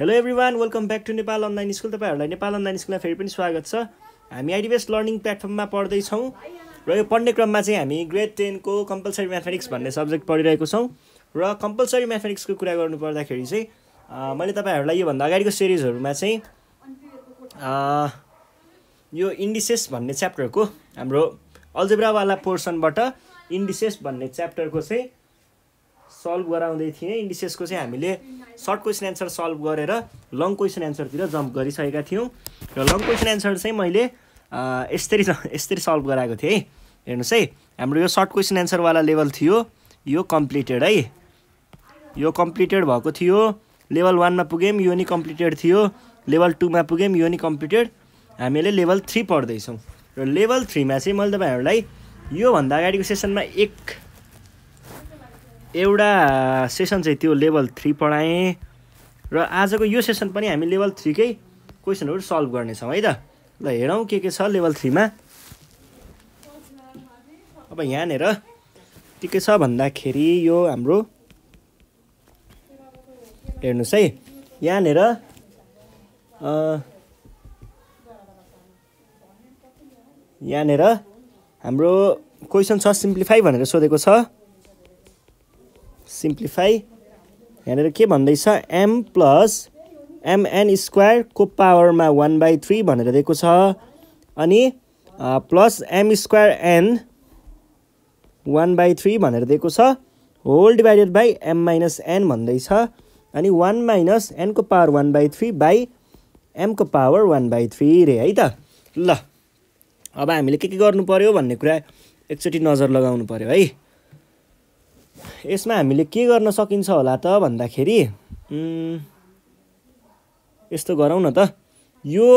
hello everyone welcome back to Nepal online school तपाईँहरूलाई Nepal online स्कुलमा फेरि पनि स्वागत छ हामी आइडिबेस्ट लर्निङ प्लेटफर्ममा पढ्दैछौँ र यो पढ्ने क्रममा चाहिँ हामी ग्रेड टेनको कम्पलसरी म्याथमेटिक्स भन्ने सब्जेक्ट पढिरहेको छौँ र कम्पलसरी म्याथमेटिक्सको कुरा गर्नुपर्दाखेरि चाहिँ मैले तपाईँहरूलाई योभन्दा अगाडिको सिरिजहरूमा चाहिँ यो इन्डिसेस भन्ने च्याप्टरको हाम्रो अल्जेब्रावाला पोर्सनबाट इन्डिसेस भन्ने च्याप्टरको चाहिँ सल्भ गराउँदै थिएँ इन्डिसेसको चाहिँ हामीले सर्ट क्वेसन एन्सर सल्भ गरेर लङ क्वेसन एन्सरतिर जम्प गरिसकेका थियौँ र लङ क्वेसन एन्सर चाहिँ मैले यसरी यसरी सल्भ गराएको थिएँ है हेर्नुहोस् है हाम्रो यो सर्ट क्वेसन एन्सरवाला लेभल थियो यो कम्प्लिटेड है यो कम्प्लिटेड भएको थियो लेभल वानमा पुग्यौँ यो नि कम्प्लिटेड थियो लेभल टूमा पुग्यौँ यो नि कम्प्लिटेड हामीले लेभल थ्री पढ्दैछौँ र लेभल थ्रीमा चाहिँ मैले तपाईँहरूलाई योभन्दा अगाडिको सेसनमा एक एउटा सेसन चाहिँ त्यो लेभल थ्री पढाएँ र आजको यो सेसन पनि हामी लेभल थ्रीकै क्वेसनहरू सल्भ गर्नेछौँ है त ल हेरौँ के के छ लेभल थ्रीमा अब यहाँनिर के के छ भन्दाखेरि यो हाम्रो हेर्नुहोस् है यहाँनिर यहाँनिर हाम्रो क्वेसन छ सिम्प्लिफाई भनेर सोधेको छ सिम्प्लिफाई यहाँनिर के भन्दैछ एम प्लस एमएन स्क्वायरको पावरमा वान बाई थ्री भनेर दिएको छ अनि plus M square N one by three भनेर दिएको छ whole divided by M minus N भन्दैछ अनि वान माइनस एनको power one by three by एमको पावर वान बाई थ्री रे है त ल अब हामीले के के गर्नु पऱ्यो भन्ने कुरा एकचोटि नजर लगाउनु पऱ्यो है यसमा हामीले के गर्न सकिन्छ होला त भन्दाखेरि यस्तो गरौँ न त यो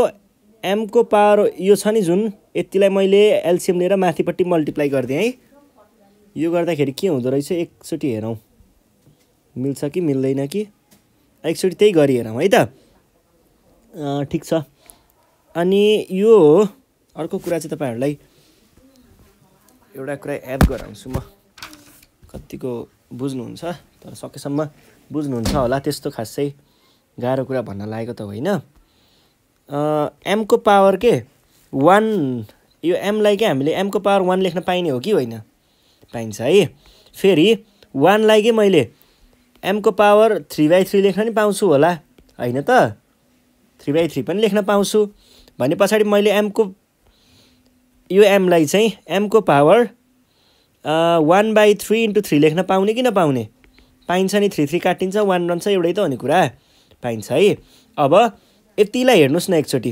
एमको पावर यो छ नि जुन यतिलाई मैले एल्सियम लिएर माथिपट्टि मल्टिप्लाई गरिदिएँ है यो गर्दाखेरि के हुँदो रहेछ एकचोटि हेरौँ मिल्छ कि मिल्दैन कि एकचोटि त्यही गरी हेरौँ है त ठिक छ अनि यो अर्को कुरा चाहिँ तपाईँहरूलाई एउटा कुरा एड गराउँछु म कतिको बुझ्नुहुन्छ तर सकेसम्म बुझ्नुहुन्छ होला त्यस्तो खासै गाह्रो कुरा भन्न लागेको त होइन एमको पावर के वान यो एमलाई के हामीले एमको पावर वान लेख्न पाइने हो कि होइन पाइन्छ है फेरि वानलाई के मैले एमको पावर थ्री बाई थ्री लेख्न नि पाउँछु होला होइन त थ्री बाई थ्री पनि लेख्न पाउँछु भने पछाडि मैले एमको यो एमलाई चाहिँ एमको power one by three into three लेख्न पाउने कि नपाउने पाइन्छ नि थ्री थ्री काटिन्छ वान छ एउटै त हो नि कुरा पाइन्छ है अब यतिलाई हेर्नुहोस् न एकचोटि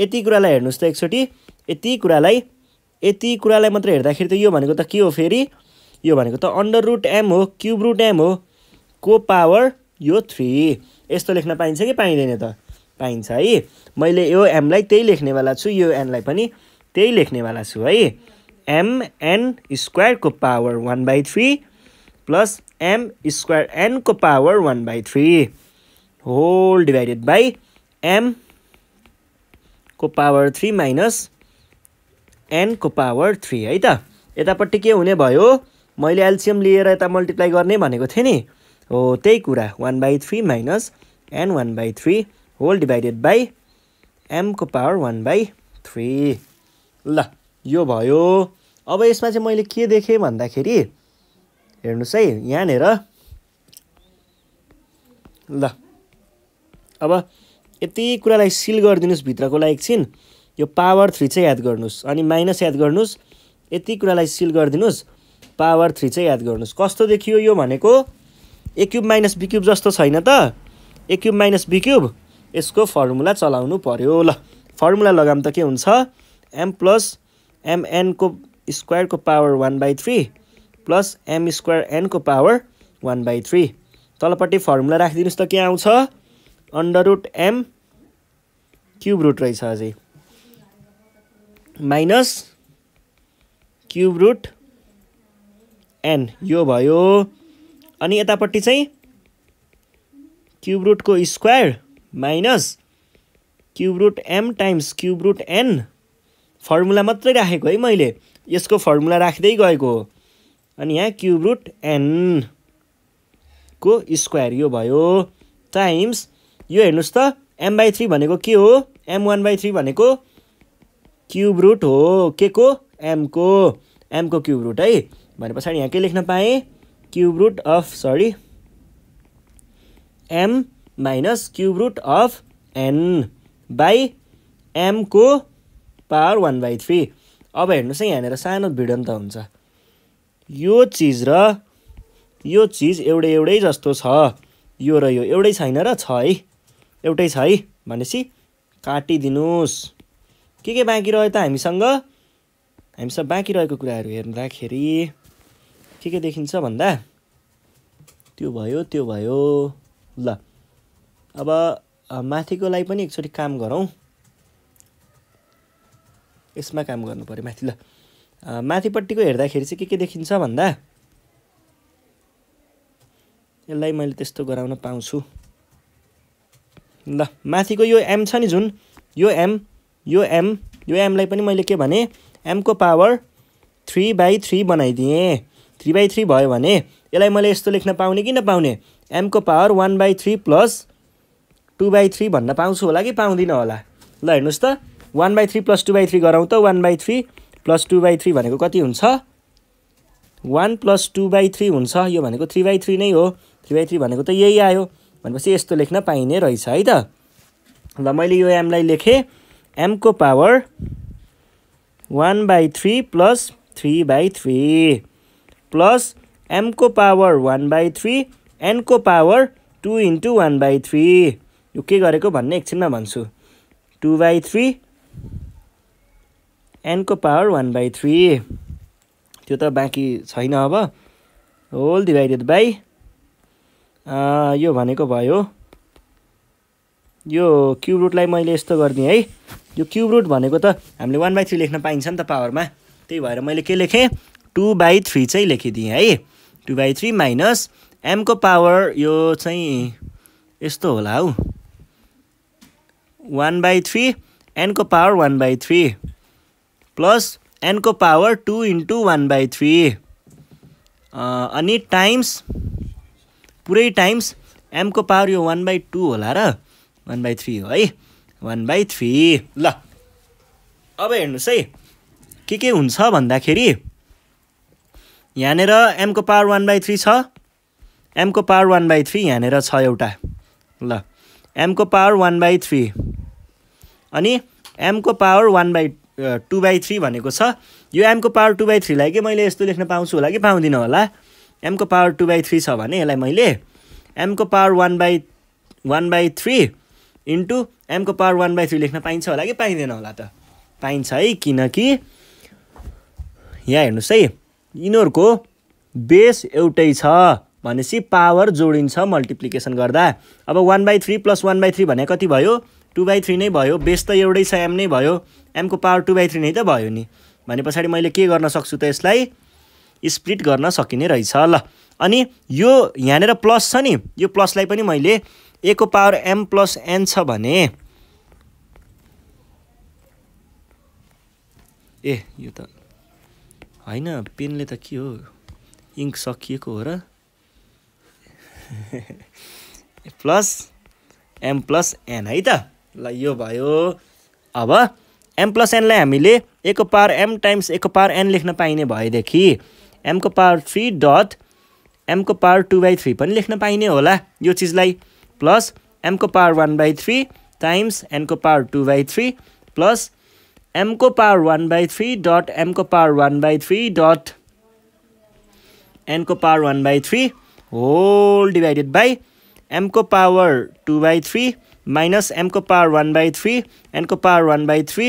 यति कुरालाई हेर्नुहोस् त एकचोटि यति कुरालाई यति कुरालाई मात्र हेर्दाखेरि त यो भनेको त के हो फेरि यो भनेको त अन्डर रुट एम हो क्युब रुट एम हो को पावर यो थ्री यस्तो लेख्न पाइन्छ कि पाइँदैन त पाइन्छ है मैले यो एमलाई त्यही लेख्नेवाला छु यो एनलाई पनि त्यही लेख्नेवाला छु है एमएन स्क्वायरको power one by three plus M square एनको power one by three whole divided by एमको पावर थ्री माइनस एनको पावर थ्री है त यतापट्टि के हुने भयो मैले एल्सियम लिएर यता मल्टिप्लाई गर्ने भनेको थिएँ नि हो त्यही कुरा one by three minus N one by three whole divided by एमको पावर वान बाई थ्री ल यो भयो अब यसमा चाहिँ मैले के देखेँ भन्दाखेरि हेर्नुहोस् है यहाँनिर ल अब यति कुरालाई सिल गरिदिनुहोस् भित्रकोलाई एकछिन यो पावर थ्री चाहिँ याद गर्नुहोस् अनि माइनस याद गर्नुहोस् यति कुरालाई सिल गरिदिनुहोस् पावर थ्री चाहिँ याद गर्नुहोस् कस्तो देखियो यो भनेको ए क्युब माइनस बिक्युब जस्तो छैन त ए क्युब माइनस बिक्युब यसको फर्मुला चलाउनु पऱ्यो ल फर्मुला लगाम त के हुन्छ एम प्लस एमएनको स्क्वायरको power one by three plus M square एनको पावर वान बाई थ्री तलपट्टि फर्मुला राखिदिनुहोस् त के आउँछ under root M cube root रहेछ अझै माइनस क्युब रुट एन यो भयो अनि यतापट्टि चाहिँ क्युब रुटको square minus cube root M times cube root N formula मात्रै राखेको है मैले यसको फर्मुला राख्दै गएको हो अनि यहाँ क्युब रुट एन को स्क्वायर यो भयो टाइम्स यो हेर्नुहोस् त एम बाई थ्री भनेको के हो एम वान बाई थ्री भनेको क्युब रुट हो के को एमको एमको क्युब रुट है भने पछाडि यहाँ के लेख्न पाएँ cube root of sorry M minus cube root of N by एमको पावर वान बाई थ्री अब हेर्नुहोस् है यहाँनिर सानो त हुन्छ यो चिज र यो चिज एउटै एउटै जस्तो छ यो र यो एउटै छैन र छ है एउटै छ है भनेपछि काटिदिनुहोस् के के बाँकी रह्यो त हामीसँग हामीसँग बाँकी रहेको कुराहरू हेर्दाखेरि के के देखिन्छ भन्दा त्यो भयो त्यो भयो ल अब माथिको लागि पनि एकचोटि काम गरौँ यसमा काम गर्नु पऱ्यो माथि ल माथिपट्टिको हेर्दाखेरि चाहिँ के के देखिन्छ भन्दा यसलाई मैले त्यस्तो गराउन पाउँछु ल माथिको यो एम छ नि जुन यो एम यो एम यो एमलाई पनि मैले के भने एमको पावर थ्री बाई थ्री बनाइदिएँ थ्री बाई थ्री भयो भने यसलाई मैले यस्तो लेख्न पाउने कि नपाउने एमको power one by three plus two by three भन्न पाउँछु होला कि पाउँदिनँ होला ल हेर्नुहोस् त one by three plus two by three गरौँ त one by three plus two by three भनेको कति हुन्छ one plus two by three हुन्छ यो भनेको थ्री बाई थ्री नै हो थ्री बाई थ्री भनेको त यही आयो भनेपछि यस्तो लेख्न पाइने रहेछ है त ल मैले यो एमलाई लेखेँ एमको power one by three plus three by three plus एमको पावर वान बाई थ्री एनको power two into one by three यो के गरेको भन्ने एकछिनमा भन्छु टु बाई थ्री एनको पावर वान बाई थ्री त्यो त बाँकी छैन अब होल डिभाइडेड बाई यो भनेको भयो यो क्युब रुटलाई मैले यस्तो गरिदिएँ है यो क्युब रुट भनेको त हामीले वान बाई थ्री लेख्न पाइन्छ नि त पावरमा त्यही भएर मैले के लेखेँ टु बाई थ्री चाहिँ लेखिदिएँ है टु बाई थ्री माइनस एमको पावर यो चाहिँ यस्तो होला हौ वान बाई थ्री एनको power one by three plus एनको power two into one by three अनि टाइम्स पुरै टाइम्स एमको पावर यो वान बाई टू होला र वान बाई थ्री हो है वान बाई थ्री ल अब हेर्नुहोस् है के के हुन्छ भन्दाखेरि यहाँनिर एमको पावर वान बाई थ्री छ एमको पावर वान बाई थ्री यहाँनिर छ एउटा ल एमको पावर वान बाई थ्री अनि एमको power one by two by three भनेको छ यो एमको पावर टू बाई थ्रीलाई के मैले यस्तो लेख्न पाउँछु होला कि पाउँदिनँ होला एमको पावर टू बाई थ्री छ भने यसलाई मैले एमको power one by one by three into एमको पावर वान बाई थ्री लेख्न पाइन्छ होला कि पाइँदैन होला त पाइन्छ है किनकि यहाँ हेर्नुहोस् है यिनीहरूको बेस एउटै छ भनेपछि पावर जोडिन्छ मल्टिप्लिकेसन गर्दा अब one by three plus one by three भने कति भयो टु बाई थ्री नै भयो बेस त एउटै छ एम नै भयो एमको पावर टु बाई थ्री नै त भयो नि भने पछाडि मैले के गर्न सक्छु त यसलाई स्प्लिट गर्न सकिने रहेछ ल अनि यो यहाँनिर प्लस छ नि यो प्लसलाई पनि मैले ए को पावर एम प्लस एन छ भने ए यो त होइन पेनले त के हो इङ्क सकिएको हो र प्लस एम प्लस एन है त ल यो भयो अब एम प्लस एनलाई हामीले एक पावर एम टाइम्स एक पावर एन लेख्न पाइने भएदेखि एमको पावर थ्री डट एमको पावर टू बाई थ्री पनि लेख्न पाइने होला यो चिजलाई प्लस एमको power one by three times एनको power two by three plus एमको power one by three dot एमको power one by three dot एनको power one by three whole divided by एमको power two by three minus एमको power one by three एनको power one by three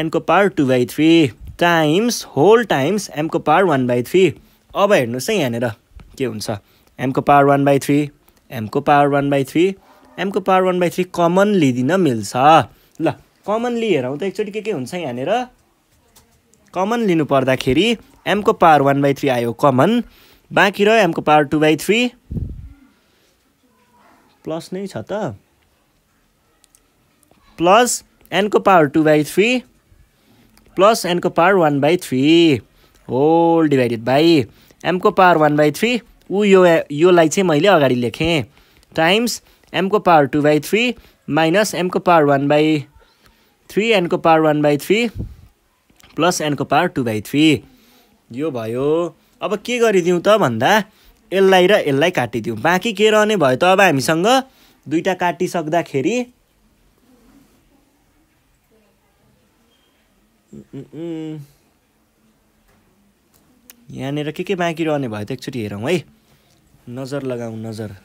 एनको power two by three times whole times एमको power one by three अब हेर्नुहोस् है यहाँनिर के हुन्छ एमको पावर वान बाई थ्री एमको पावर वान बाई थ्री एमको power one by three common लिदिन मिल्छ ल कमन लिएर त एकचोटि के के हुन्छ यहाँनिर कमन लिनु पर्दाखेरि एमको पावर वान बाई थ्री आयो कमन बाँकी रह्यो एमको power two by three plus नै छ त प्लस एनको power two by three plus एनको power one by three whole divided by एमको पावर वान बाई थ्री ऊ यो योलाई चाहिँ मैले अगाडि लेखेँ टाइम्स एमको power two by three minus एमको पावर वान बाई थ्री एनको power one by three plus एनको पावर टू बाई थ्री यो भयो अब के गरिदिउँ त भन्दा यसलाई र यसलाई काटिदिउँ बाँकी के रहने भयो त अब हामीसँग दुईवटा काटिसक्दाखेरि यहाँनिर के के बाँकी रहने भयो त एकचोटि हेरौँ है नजर लगाउँ नजर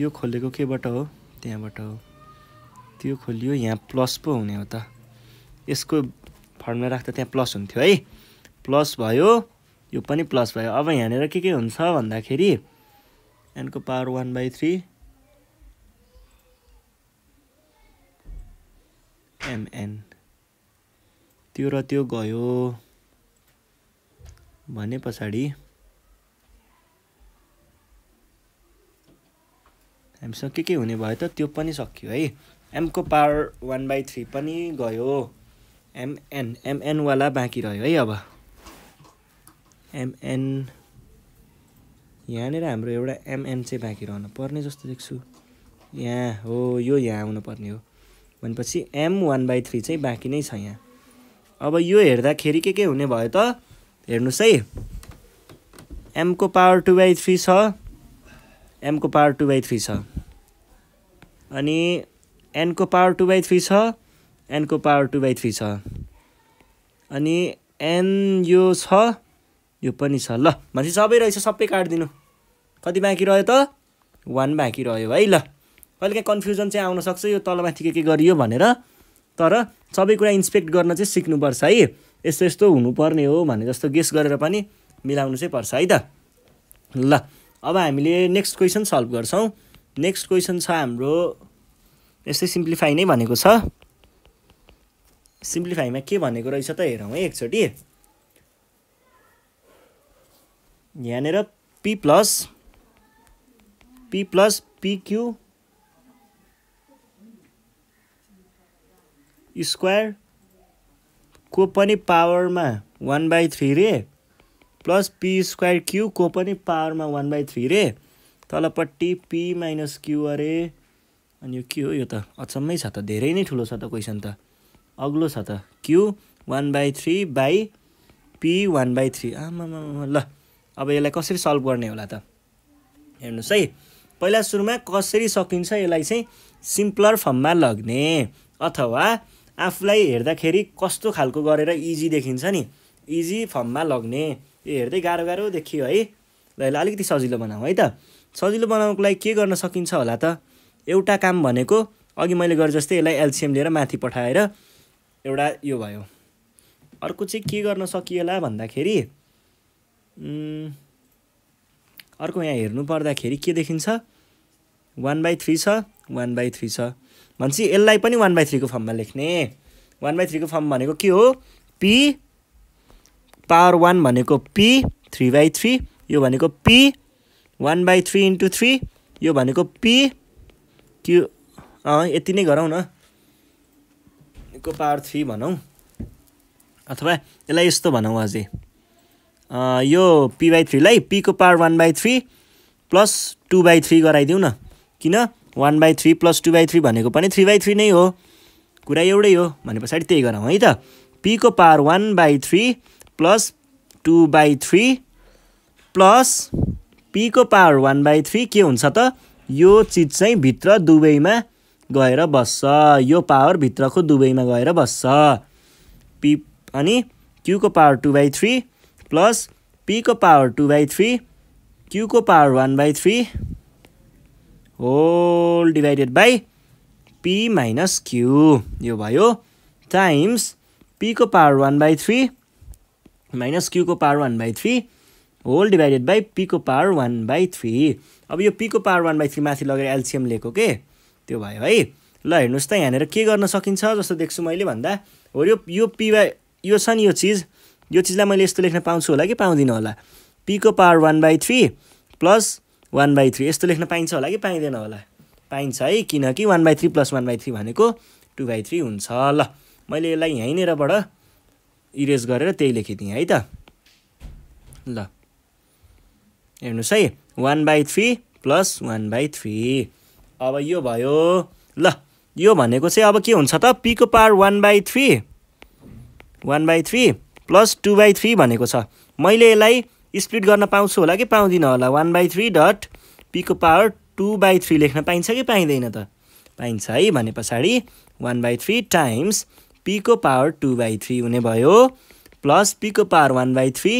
यो खोलेको केबाट हो त्यहाँबाट हो त्यो खोलियो यहाँ प्लस पो हुने हो त यसको थर्डमा राख्दा त्यहाँ प्लस हुन्थ्यो है प्लस भयो यो पनि प्लस भयो अब यहाँनिर के के हुन्छ भन्दाखेरि एनको power one by three M N त्यो र त्यो गयो भने पछाडि हामीसँग के के हुने भयो त त्यो पनि सकियो है एमको पावर वान बाई थ्री पनि गयो एमएन एमएनवाला बाँकी रह्यो है अब एमएन यहाँनिर हाम्रो एउटा एमएन चाहिँ बाँकी रहनु पर्ने जस्तो देख्छु यहाँ हो यो यहाँ आउनुपर्ने हो भनेपछि एम वान बाई थ्री चाहिँ बाँकी नै छ यहाँ अब यो हेर्दाखेरि के के हुने भयो त हेर्नुहोस् है एमको पावर टु बाई थ्री छ एमको पावर टु बाई थ्री छ अनि एनको पावर टु बाई थ्री छ एनको पावर टु बाई थ्री छ अनि एन यो छ यो पनि छ ल भनेपछि सबै रहेछ सबै काटिदिनु कति बाँकी रह्यो त वान बाँकी रह्यो है ल काहीँ कन्फ्युजन चाहिँ आउनसक्छ यो तलमाथि के के गरियो भनेर तर सबै कुरा इन्सपेक्ट गर्न चाहिँ सिक्नुपर्छ है यस्तो यस्तो हुनुपर्ने हो भने जस्तो गेस गरेर पनि मिलाउनु चाहिँ पर्छ है त ल अब हामीले नेक्स्ट क्वेसन सल्भ गर्छौँ नेक्स्ट क्वेसन छ हाम्रो यस्तै सिम्प्लिफाई नै भनेको छ सिम्प्लिफाईमा के भनेको रहेछ त हेरौँ है एकचोटि यहाँनिर P plus P plus P Q square को पनि पावरमा वान बाई थ्री रे प्लस पी स्क्वायर क्यु को पनि पावरमा वान बाई थ्री रे तलपट्टि पी माइनस क्यु अरे अनि यो के हो यो त अचम्मै छ त धेरै नै ठुलो छ त क्वेसन त अग्लो छ त Q one by three by P one by three आमामा ल अब यसलाई कसरी सल्भ गर्ने होला त हेर्नुहोस् है पहिला सुरुमा कसरी सकिन्छ यसलाई चाहिँ सिम्पलर फर्ममा लग्ने अथवा आफूलाई हेर्दाखेरि कस्तो खालको गरेर इजी देखिन्छ नि इजी फर्ममा लग्ने यो हेर्दै गाह्रो गाह्रो देखियो है ल यसलाई अलिकति सजिलो बनाऊ है त सजिलो बनाउनुको लागि के गर्न सकिन्छ होला त एउटा काम भनेको अघि मैले गरे जस्तै यसलाई एलसिएम लिएर माथि पठाएर एउटा यो भयो अर्को चाहिँ के गर्न सकिएला भन्दाखेरि अर्को यहाँ हेर्नु पर्दाखेरि के देखिन्छ वान बाई थ्री छ वान बाई थ्री छ भनेपछि यसलाई पनि वान बाई थ्रीको फर्ममा लेख्ने वान बाई थ्रीको फर्म भनेको के हो पी पावर वान भनेको पी थ्री बाई थ्री यो भनेको P one by three into three यो भनेको पी क्यु यति नै गरौँ न को पावर थ्री भनौँ अथवा यसलाई यस्तो भनौँ अझै यो पी बाई थ्रीलाई पीको power one by three plus two by three गराइदिउँ न किन one by three plus two by three भनेको पनि थ्री बाई थ्री नै हो कुरा एउटै हो भने पछाडि त्यही गरौँ है त पीको power one by three plus two by three plus पीको पावर वान बाई थ्री के हुन्छ त यो चिज चाहिँ भित्र दुवैमा गएर बस्छ यो पावर भित्रको दुबईमा गएर बस्छ पी अनि क्युको power two by three plus पीको पावर टू बाई थ्री क्युको power one by three whole divided by P minus Q यो भयो टाइम्स पीको power one by three minus क्युको power one by three whole divided by पीको power one by three अब यो पीको power one by three माथि लगेर एल्सियम लिएको के त्यो भयो है ल हेर्नुहोस् त यहाँनिर के गर्न सकिन्छ जस्तो देख्छु मैले भन्दा हो यो यो पिवा यो छ नि यो चिज यो चिजलाई मैले यस्तो लेख्न पाउँछु होला कि पाउँदिनँ होला पीको power one by three plus one by three यस्तो लेख्न पाइन्छ होला कि पाइँदैन होला पाइन्छ है किनकि one by three plus one by three भनेको टु बाई थ्री हुन्छ ल मैले यसलाई यहीँनिरबाट इरेज गरेर त्यही लेखिदिएँ है त ल हेर्नुहोस् है one by three plus one by three अब यो भयो ल यो भनेको चाहिँ अब के हुन्छ त पीको power one by three one by three plus two by three भनेको छ मैले यसलाई स्प्लिट गर्न पाउँछु होला कि पाउँदिनँ होला वान बाई थ्री डट पीको पावर टू बाई थ्री लेख्न पाइन्छ कि पाइँदैन त पाइन्छ है भने पछाडि वान बाई थ्री टाइम्स पीको पावर टू बाई थ्री हुने भयो प्लस पीको पावर वान बाई थ्री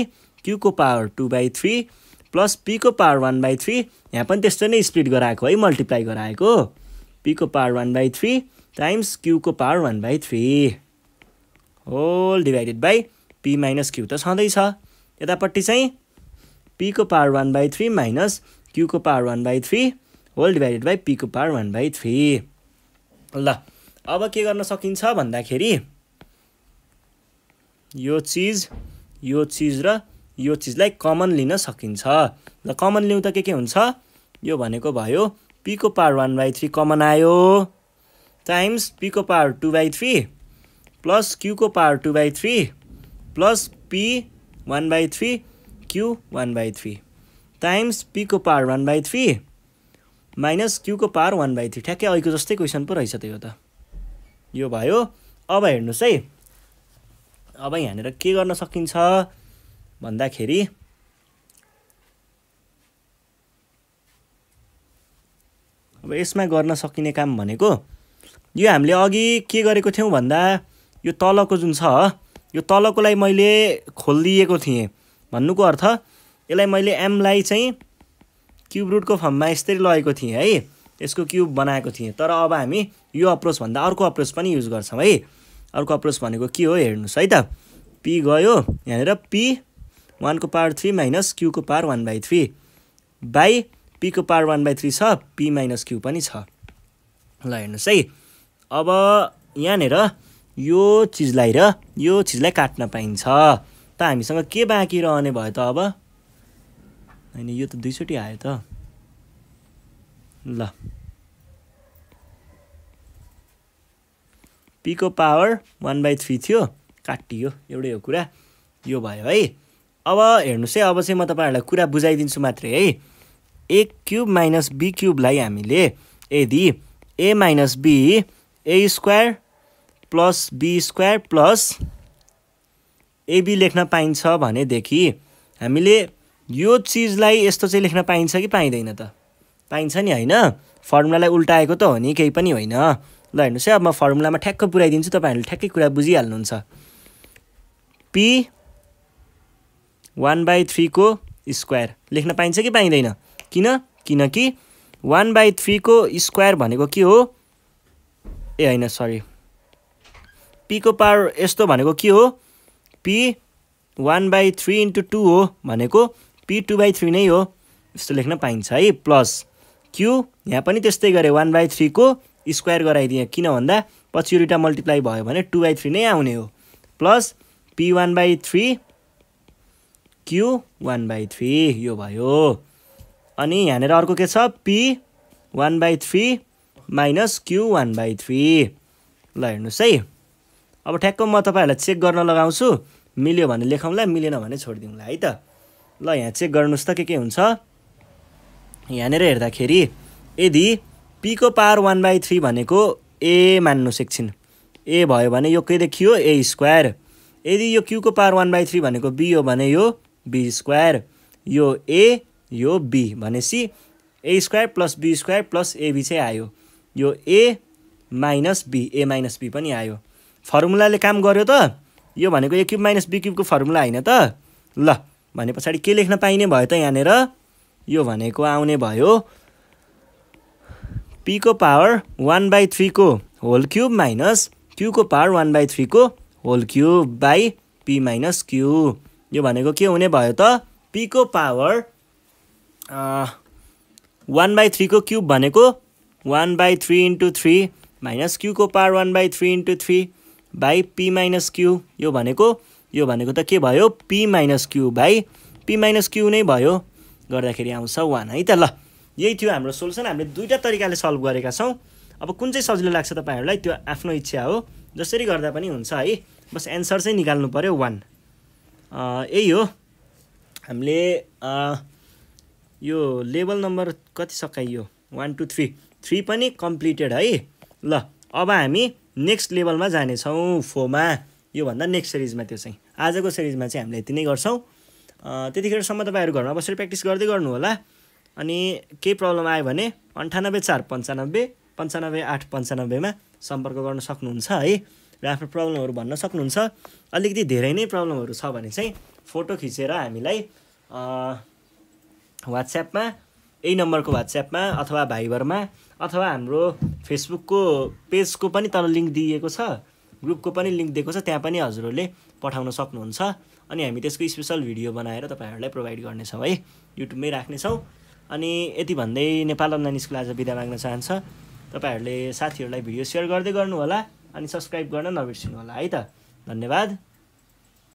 क्युको power two by three plus पीको पावर वान बाई थ्री यहाँ पनि त्यस्तो नै स्प्लिट गराएको है मल्टिप्लाई गराएको पीको power one by three times क्युको power one by three whole divided by P minus Q त छँदैछ यतापट्टि चाहिँ पीको power one by three minus क्युको power one by three whole divided by पीको पावर वान बाई थ्री ल अब के गर्न सकिन्छ भन्दाखेरि यो चिज यो चिज र यो चिजलाई कमन लिन सकिन्छ र कमन ल्याउँदा के के हुन्छ यो भनेको भयो पीको power one by three common आयो टाइम्स पीको power two by three plus क्यूको power two by three plus P one by three Q one by three times पीको power one by three minus क्यूको पावर वान बाई थ्री ठ्याक्कै अहिलेको जस्तै question पो रहेछ त यो त यो भयो अब हेर्नुहोस् है अब यहाँनिर के गर्न सकिन्छ भन्दाखेरि अब यसमा गर्न सकिने काम भनेको यो हामीले अघि के गरेको थियौँ भन्दा यो तलको जुन छ यो तलकोलाई मैले खोलिदिएको थिएँ भन्नुको अर्थ यसलाई मैले एमलाई चाहिँ क्युब रुटको फर्ममा यस्तै लगेको थिएँ है यसको क्युब बनाएको थिएँ तर अब हामी यो अप्रोचभन्दा अर्को अप्रोच पनि युज गर्छौँ है अर्को अप्रोच भनेको के हो हेर्नुहोस् है त पी गयो यहाँनिर पी वानको पावर थ्री माइनस क्युको power one by three by पीको पावर वान बाई थ्री छ पी माइनस क्यू पनि छ ल हेर्नुहोस् है अब यहाँनिर यो चिजलाई र यो चिजलाई काट्न पाइन्छ त हामीसँग के बाँकी रहने भयो त अब होइन यो त दुईचोटि आयो त ल पीको पावर वान बाई थ्री थियो काटियो एउटै हो कुरा यो भयो है अब हेर्नुहोस् है अब चाहिँ म तपाईँहरूलाई कुरा बुझाइदिन्छु मात्रै है ए क्युब माइनस बी क्युबलाई हामीले यदि A minus B A square plus B square plus A B लेख्न पाइन्छ भनेदेखि हामीले यो चिजलाई यस्तो चाहिँ लेख्न पाइन्छ कि पाइँदैन त पाइन्छ नि होइन फर्मुलालाई उल्टाएको त हो नि केही पनि होइन ल हेर्नुहोस् है अब म फर्मुलामा ठ्याक्क पुऱ्याइदिन्छु तपाईँहरूले ठ्याक्कै कुरा बुझिहाल्नुहुन्छ पी वान बाई थ्रीको स्क्वायर लेख्न पाइन्छ कि पाइँदैन किन किनकि वान बाई थ्रीको स्क्वायर भनेको के हो ए होइन सरी पीको पावर यस्तो भनेको के हो P one by three into two हो भनेको पी टू बाई थ्री नै हो यस्तो लेख्न पाइन्छ है प्लस क्यु यहाँ पनि त्यस्तै गरेँ वान बाई थ्रीको स्क्वायर गराइदिएँ किन भन्दा पछि उल्टा मल्टिप्लाई भयो भने टू बाई थ्री नै आउने हो plus P one by three Q one by three यो भयो अनि यहाँनिर अर्को के छ P one by three minus Q one by three ल हेर्नुहोस् है अब ठ्याक्क म तपाईँहरूलाई चेक गर्न लगाउँछु मिल्यो भने लेखौँला मिलेन भने छोडिदिउँला है त ल यहाँ चेक गर्नुहोस् त के के हुन्छ यहाँनिर हेर्दाखेरि यदि पीको पावर वान बाई थ्री भनेको ए मान्नुहोस् एकछिन ए भयो भने यो के देखियो ए स्क्वायर यदि यो क्युको पावर वान बाई थ्री भनेको बी हो भने यो बी स्क्वायर यो ए यो बी भनेपछि A square plus B square plus A B चाहिँ आयो यो A minus B A minus B पनि आयो फर्मुलाले काम गर्यो त यो भनेको ए क्युब माइनस बी क्युबको फर्मुला होइन त ल भने पछाडि के लेख्न पाइने भयो त यहाँनिर यो भनेको आउने भयो पीको पावर वान बाई थ्रीको होल क्युब माइनस क्युको पावर वान बाई थ्रीको whole cube by P minus Q यो भनेको के हुने भयो त पीको पावर वान बाई थ्रीको क्युब भनेको one by three into three minus क्युको power one by three into three by P minus Q यो भनेको यो भनेको त के भयो P minus Q by P minus Q नै भयो गर्दाखेरि आउँछ वान है त ल यही थियो हाम्रो सोल्युसन हामीले दुईवटा तरिकाले सल्भ गरेका छौँ अब कुन चाहिँ सजिलो लाग्छ तपाईँहरूलाई त्यो आफ्नो इच्छा हो जसरी गर्दा पनि हुन्छ है बस एन्सर चाहिँ निकाल्नु पऱ्यो वान यही हो हामीले यो लेभल नम्बर कति सकाइयो वान टू थ्री थ्री पनि कम्प्लिटेड है ल अब हामी नेक्स्ट लेभलमा जानेछौँ फोमा योभन्दा नेक्स्ट सिरिजमा त्यो चाहिँ आजको सिरिजमा चाहिँ हामीले यति नै गर्छौँ त्यतिखेरसम्म तपाईँहरू घरमा बसेर प्र्याक्टिस गर्दै गर्नु होला अनि केही प्रब्लम आयो भने अन्ठानब्बे चार पन्चानब्बे पन्चानब्बे आठ पन्चानब्बेमा सम्पर्क गर्न सक्नुहुन्छ है र आफ्नो प्रब्लमहरू भन्न सक्नुहुन्छ अलिकति धेरै नै प्रब्लमहरू छ भने चाहिँ फोटो खिचेर हामीलाई वाट्सएपमा यही नम्बरको वाट्सएपमा अथवा भाइबरमा अथवा हाम्रो फेसबुकको पेजको पनि तल लिङ्क दिइएको छ ग्रुपको पनि लिङ्क दिएको छ त्यहाँ पनि हजुरहरूले पठाउन सक्नुहुन्छ अनि हामी त्यसको स्पेसल भिडियो बनाएर तपाईँहरूलाई प्रोभाइड गर्नेछौँ है युट्युबमै राख्नेछौँ अनि यति भन्दै नेपाल अनलाइन स्कुल आज बिदा माग्न चाहन्छ तपाईँहरूले साथीहरूलाई भिडियो सेयर गर्दै गर्नुहोला अनि सब्सक्राइब गर्न नबिर्सिनु होला है त धन्यवाद